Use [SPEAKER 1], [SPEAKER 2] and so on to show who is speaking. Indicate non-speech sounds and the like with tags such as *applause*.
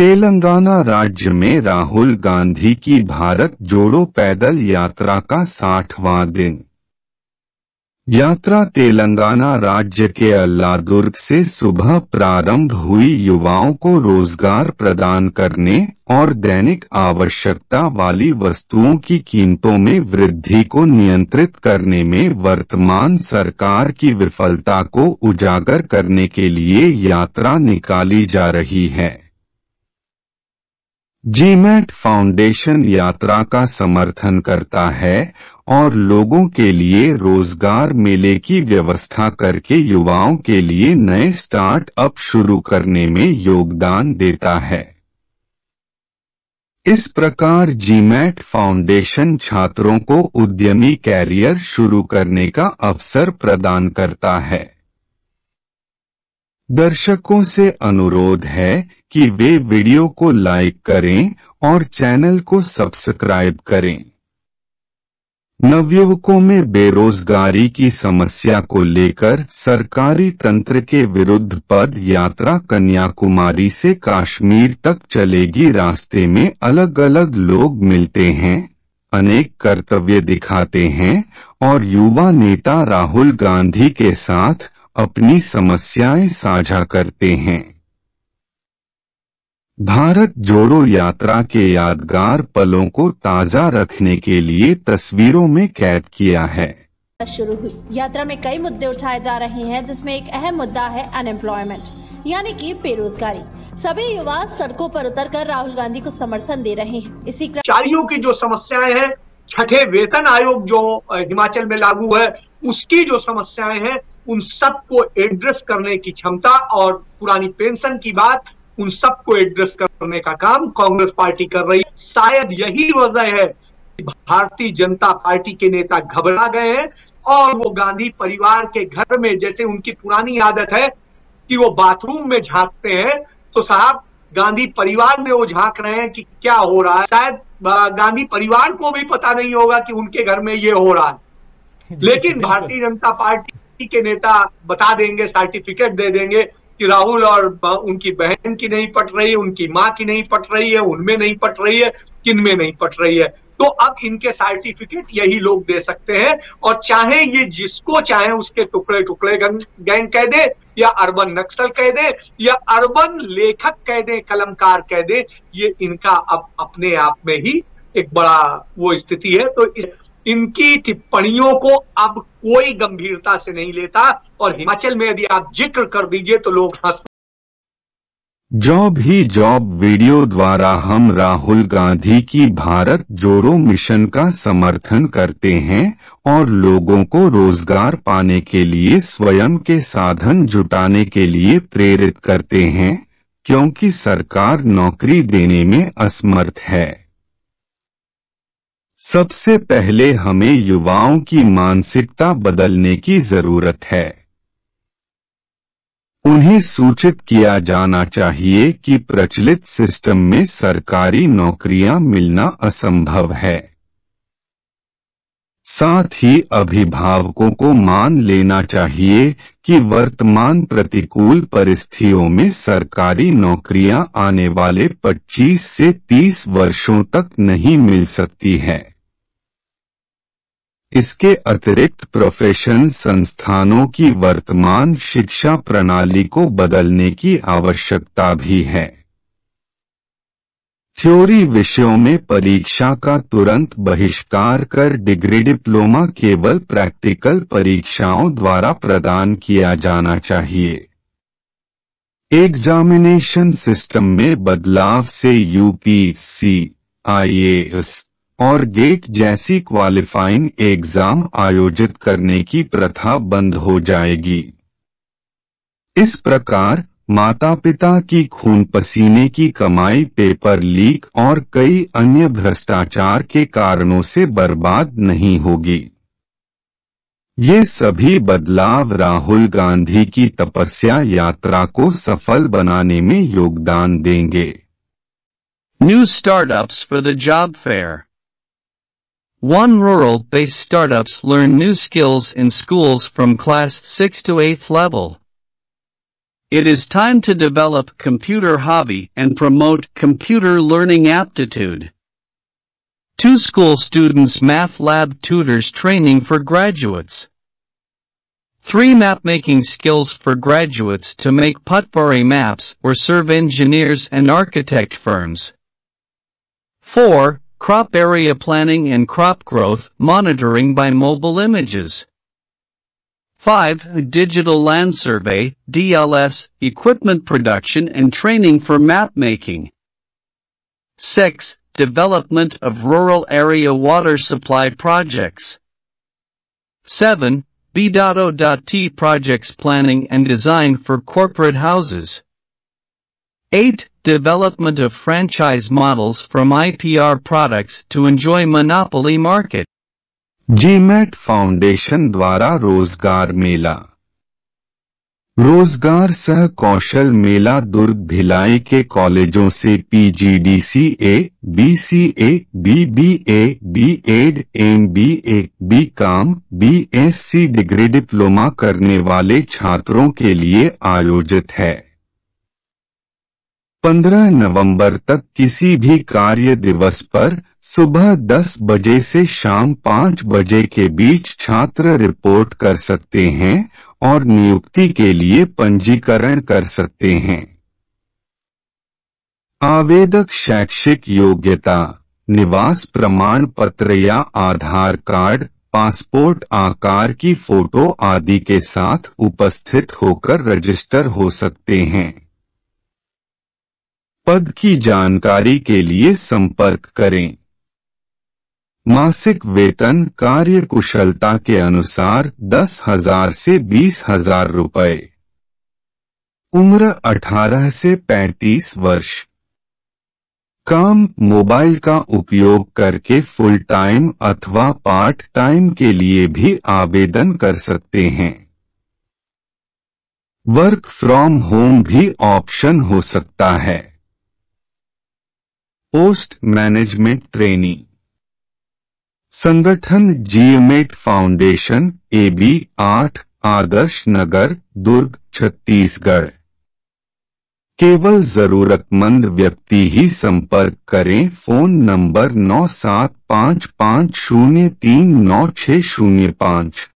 [SPEAKER 1] तेलंगाना राज्य में राहुल गांधी की भारत जोड़ो पैदल यात्रा का साठवां दिन यात्रा तेलंगाना राज्य के अल्लादुर्ग से सुबह प्रारंभ हुई युवाओं को रोजगार प्रदान करने और दैनिक आवश्यकता वाली वस्तुओं की कीमतों में वृद्धि को नियंत्रित करने में वर्तमान सरकार की विफलता को उजागर करने के लिए यात्रा निकाली जा रही है मैट फाउंडेशन यात्रा का समर्थन करता है और लोगों के लिए रोजगार मेले की व्यवस्था करके युवाओं के लिए नए स्टार्टअप शुरू करने में योगदान देता है इस प्रकार मैट फाउंडेशन छात्रों को उद्यमी कैरियर शुरू करने का अवसर प्रदान करता है दर्शकों से अनुरोध है कि वे वीडियो को लाइक करें और चैनल को सब्सक्राइब करें नवयुवकों में बेरोजगारी की समस्या को लेकर सरकारी तंत्र के विरुद्ध पद यात्रा कन्याकुमारी से कश्मीर तक चलेगी रास्ते में अलग अलग लोग मिलते हैं अनेक कर्तव्य दिखाते हैं और युवा नेता राहुल गांधी के साथ अपनी समस्याएं साझा करते हैं भारत जोड़ो यात्रा के यादगार पलों को ताजा रखने के लिए तस्वीरों में कैद किया है
[SPEAKER 2] शुरू हुई यात्रा में कई मुद्दे उठाए जा रहे हैं जिसमें एक अहम मुद्दा है अनएम्प्लॉयमेंट यानी कि बेरोजगारी सभी युवा सड़कों पर उतरकर राहुल गांधी को समर्थन दे रहे हैं इसी क्रम की जो समस्याएं हैं छठे वेतन आयोग जो हिमाचल में लागू है उसकी जो समस्याएं हैं उन सबको एड्रेस करने की क्षमता और पुरानी पेंशन की बात उन सबको एड्रेस करने का काम कांग्रेस पार्टी कर रही शायद यही वजह है भारतीय जनता पार्टी के नेता घबरा गए हैं और वो गांधी परिवार के घर में जैसे उनकी पुरानी आदत है कि वो बाथरूम में झांकते हैं तो साहब गांधी परिवार में वो झांक रहे हैं कि क्या हो रहा है शायद गांधी परिवार को भी पता नहीं होगा कि उनके घर में ये हो रहा है *laughs* लेकिन भारतीय जनता पार्टी के नेता बता देंगे सर्टिफिकेट दे देंगे कि राहुल और उनकी बहन की नहीं पट रही है उनकी माँ की नहीं पट रही है उनमें नहीं पट रही है किन में नहीं पट रही है तो अब इनके सर्टिफिकेट यही लोग दे सकते हैं और चाहे ये जिसको चाहे उसके टुकड़े टुकड़े गैंग कह दे या अर्बन नक्सल कह दे या अर्बन लेखक कह दे कलमकार कह दे ये इनका अब अपने आप में ही एक बड़ा वो स्थिति है तो इस इनकी टिप्पणियों को अब कोई गंभीरता से नहीं लेता और हिमाचल में यदि आप जिक्र कर दीजिए तो लोग हंस
[SPEAKER 1] जॉब ही जॉब वीडियो द्वारा हम राहुल गांधी की भारत जोड़ो मिशन का समर्थन करते हैं और लोगों को रोजगार पाने के लिए स्वयं के साधन जुटाने के लिए प्रेरित करते हैं क्योंकि सरकार नौकरी देने में असमर्थ है सबसे पहले हमें युवाओं की मानसिकता बदलने की जरूरत है उन्हें सूचित किया जाना चाहिए कि प्रचलित सिस्टम में सरकारी नौकरियां मिलना असंभव है साथ ही अभिभावकों को मान लेना चाहिए कि वर्तमान प्रतिकूल परिस्थितियों में सरकारी नौकरियां आने वाले 25 से 30 वर्षों तक नहीं मिल सकती हैं। इसके अतिरिक्त प्रोफेशन संस्थानों की वर्तमान शिक्षा प्रणाली को बदलने की आवश्यकता भी है थ्योरी विषयों में परीक्षा का तुरंत बहिष्कार कर डिग्री डिप्लोमा केवल प्रैक्टिकल परीक्षाओं द्वारा प्रदान किया जाना चाहिए एग्जामिनेशन सिस्टम में बदलाव से यूपीसी आईएएस और गेट जैसी क्वालिफाइंग एग्जाम आयोजित करने की प्रथा बंद हो जाएगी इस प्रकार माता पिता की खून पसीने की कमाई पेपर लीक और कई अन्य भ्रष्टाचार के कारणों से बर्बाद नहीं होगी ये सभी बदलाव राहुल गांधी की तपस्या यात्रा को सफल बनाने में योगदान देंगे new startups for the job fair
[SPEAKER 3] One rural-based startups learn new skills in schools from class 6 to 8th level. It is time to develop computer hobby and promote computer learning aptitude. Two school students math lab tutors training for graduates. Three map making skills for graduates to make Patvari maps or serve engineers and architect firms. 4 crop area planning and crop growth monitoring by mobile images. 5. Digital Land Survey, DLS, equipment production and training for map making. 6. Development of rural area water supply projects. 7. B.O.T. projects planning and design for corporate houses. 8. Development of franchise models from IPR products to enjoy monopoly
[SPEAKER 1] market. GMAT foundation द्वारा रोजगार मेला रोजगार सह कौशल मेला दुर्ग भिलाई के कॉलेजों से PGDCA, BCA, BBA, BEd, MBA, BCom, BSc degree diploma करने वाले छात्रों के लिए आयोजित है 15 नवंबर तक किसी भी कार्य दिवस पर सुबह 10 बजे से शाम 5 बजे के बीच छात्र रिपोर्ट कर सकते हैं और नियुक्ति के लिए पंजीकरण कर सकते हैं आवेदक शैक्षिक योग्यता निवास प्रमाण पत्र या आधार कार्ड पासपोर्ट आकार की फोटो आदि के साथ उपस्थित होकर रजिस्टर हो सकते हैं पद की जानकारी के लिए संपर्क करें मासिक वेतन कार्य कुशलता के अनुसार दस हजार से बीस हजार रुपए उम्र 18 से 35 वर्ष काम मोबाइल का उपयोग करके फुल टाइम अथवा पार्ट टाइम के लिए भी आवेदन कर सकते हैं वर्क फ्रॉम होम भी ऑप्शन हो सकता है पोस्ट मैनेजमेंट ट्रेनी संगठन जीएमएट फाउंडेशन एबी आठ आदर्श नगर दुर्ग छत्तीसगढ़ केवल जरूरतमंद व्यक्ति ही संपर्क करें फोन नंबर नौ सात पाँच पाँच शून्य तीन नौ छः शून्य पाँच